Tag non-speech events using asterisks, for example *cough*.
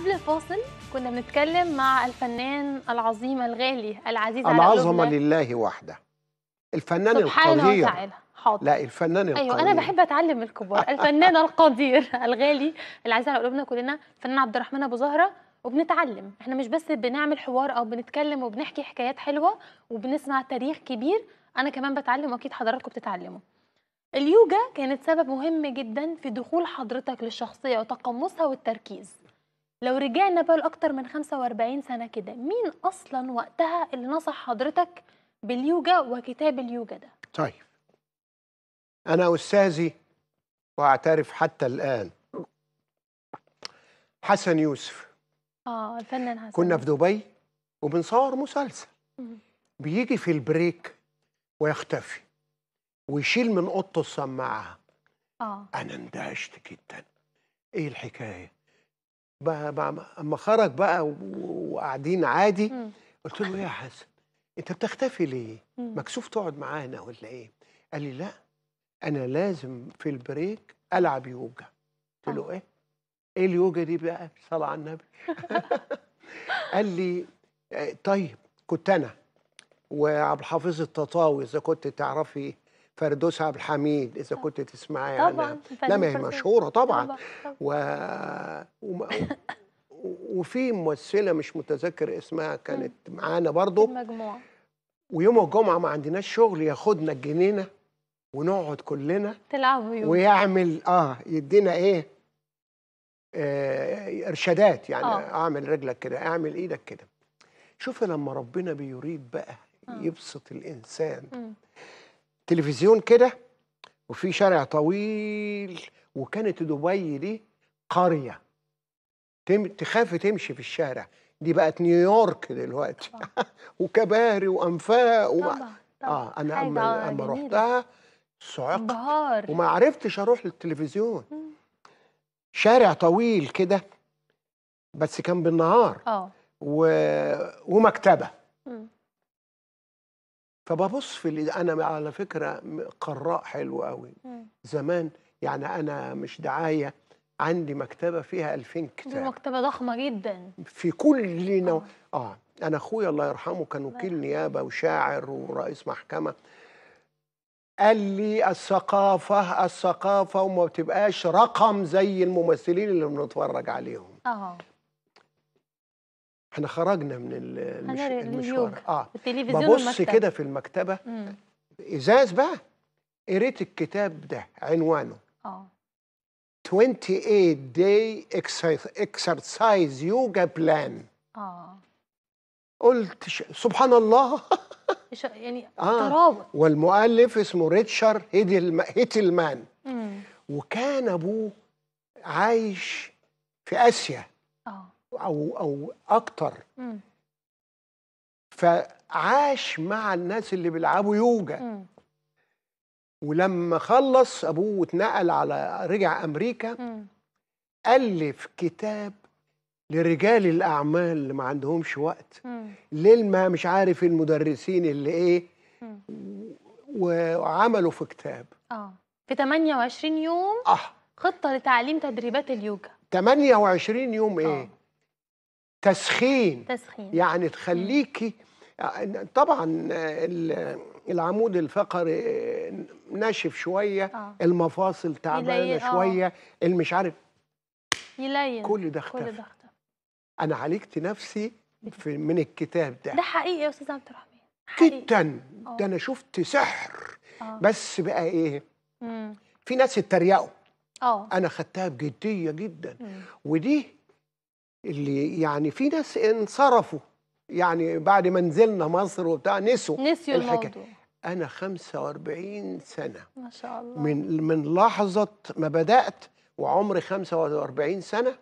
قبل الفاصل كنا بنتكلم مع الفنان العظيم الغالي العزيز على العظمة لله وحده الفنان القدير حاضر لا الفنان القدير ايوه انا بحب اتعلم من الكبار *laughs* الفنان القدير الغالي العزيز على قلوبنا كلنا الفنان عبد الرحمن ابو زهره وبنتعلم احنا مش بس بنعمل حوار او بنتكلم وبنحكي حكايات حلوه وبنسمع تاريخ كبير انا كمان بتعلم واكيد حضراتكم بتتعلموا اليوجا كانت سبب مهم جدا في دخول حضرتك للشخصيه وتقمصها والتركيز لو رجعنا بقى لأكتر من 45 سنة كده مين أصلا وقتها اللي نصح حضرتك باليوجا وكتاب اليوجا ده؟ طيب أنا أستاذي وأعترف حتى الآن حسن يوسف آه الفنان حسن كنا في دبي وبنصور مسلسل بيجي في البريك ويختفي ويشيل من اوضته السماعه آه. انا اندهشت جدا ايه الحكايه اما خرج بقى وقاعدين عادي قلت له ايه يا حسن انت بتختفي ليه مكسوف تقعد معانا ولا ايه قال لي لا انا لازم في البريك العب يوجا قلت له آه. ايه ايه اليوجا دي بقى صلاه على النبي *laughs* قال لي آه، طيب كنت انا وعبد الحفيظ التطاوي اذا كنت تعرفي فردوس عبد الحميد اذا كنت تسمعي عنها لا ما هي مشهوره طبعا, طبعا. و... و... وفي ممثله مش متذكر اسمها كانت معانا برضو مجموعة. ويوم الجمعه ما عندناش شغل ياخدنا الجنينه ونقعد كلنا تلعبوا يوم ويعمل اه يدينا ايه آه ارشادات يعني آه. اعمل رجلك كده اعمل ايدك كده شوف لما ربنا بيريد بقى آه. يبسط الانسان آه. تلفزيون كده وفي شارع طويل وكانت دبي دي قريه تم تخاف تمشي في الشارع دي بقت نيويورك دلوقتي *laughs* وكباري وانفاق وما... طبعا. اه انا اما اما رحتها صعقت وما عرفتش اروح للتلفزيون مم. شارع طويل كده بس كان بالنهار اه و... ومكتبه فببص في اللي انا على فكره قراء حلو قوي زمان يعني انا مش دعايه عندي مكتبه فيها 2000 كتاب دي مكتبه ضخمه جدا في كل نوع آه. اه انا اخويا الله يرحمه كان وكيل نيابه وشاعر ورئيس محكمه قال لي الثقافه الثقافه وما بتبقاش رقم زي الممثلين اللي بنتفرج عليهم اه احنا خرجنا من المشوار اه ببص كده في المكتبه مم. ازاز بقى قريت الكتاب ده عنوانه اه 28 day exercise yoga plan اه قلت ش... سبحان الله *laughs* يعني آه. ترابط والمؤلف اسمه ريتشارد هيدل... هيتلمان مم. وكان ابوه عايش في اسيا اه او او اكتر فعاش مع الناس اللي بيلعبوا يوجا ولما خلص ابوه اتنقل على رجع امريكا الف كتاب لرجال الاعمال اللي ما عندهمش وقت للما مش عارف المدرسين اللي ايه وعملوا في كتاب اه في 28 يوم اه خطه لتعليم تدريبات اليوجا 28 يوم ايه أوه. تسخين تسخين يعني تخليكي طبعا العمود الفقري ناشف شويه آه. المفاصل تعبانه آه. شويه آه. المش عارف يلين كل ده اختفى كل ده انا عالجت نفسي في من الكتاب ده ده حقيقي يا استاذ عبد الرحمن حقيقي. جدا آه. ده انا شفت سحر آه. بس بقى ايه مم. في ناس اتريقوا اه انا خدتها بجديه جدا مم. ودي اللي يعني في ناس انصرفوا يعني بعد ما نزلنا مصر وبتاع نسوا نسيوا الموضوع انا 45 سنه ما شاء الله من من لحظه ما بدات وعمري 45 سنه